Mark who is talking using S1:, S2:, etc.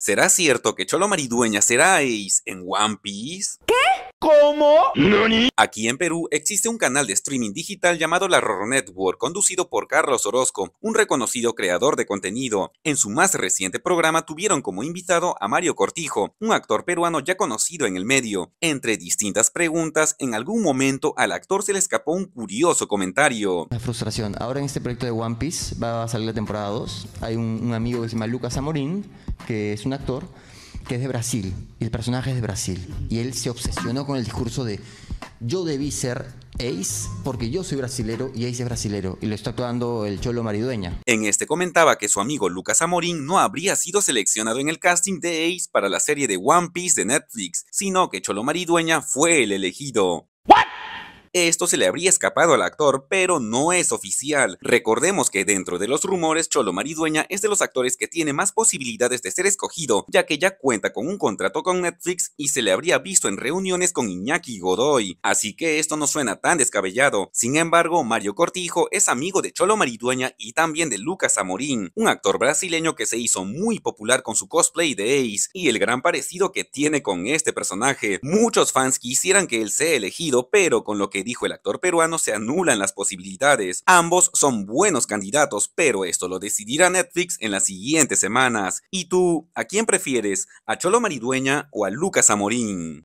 S1: ¿Será cierto que Cholo Maridueña será Ace en One Piece? ¿Cómo? Aquí en Perú existe un canal de streaming digital llamado La Rorro Network, conducido por Carlos Orozco, un reconocido creador de contenido. En su más reciente programa tuvieron como invitado a Mario Cortijo, un actor peruano ya conocido en el medio. Entre distintas preguntas, en algún momento al actor se le escapó un curioso comentario.
S2: La frustración. Ahora en este proyecto de One Piece va a salir la temporada 2. Hay un, amigo que se llama Lucas Amorín, que es un actor que es de Brasil, y el personaje es de Brasil, y él se obsesionó con el discurso de yo debí ser Ace porque yo soy brasilero y Ace es brasilero, y lo está actuando el Cholo Maridueña.
S1: En este comentaba que su amigo Lucas Amorín no habría sido seleccionado en el casting de Ace para la serie de One Piece de Netflix, sino que Cholo Maridueña fue el elegido. Esto se le habría escapado al actor, pero no es oficial. Recordemos que dentro de los rumores, Cholo Maridueña es de los actores que tiene más posibilidades de ser escogido, ya que ya cuenta con un contrato con Netflix y se le habría visto en reuniones con Iñaki Godoy. Así que esto no suena tan descabellado. Sin embargo, Mario Cortijo es amigo de Cholo Maridueña y también de Lucas Amorín, un actor brasileño que se hizo muy popular con su cosplay de Ace y el gran parecido que tiene con este personaje. Muchos fans quisieran que él sea elegido, pero con lo que dijo el actor peruano se anulan las posibilidades. Ambos son buenos candidatos, pero esto lo decidirá Netflix en las siguientes semanas. ¿Y tú, a quién prefieres? ¿A Cholo Maridueña o a Lucas Amorín?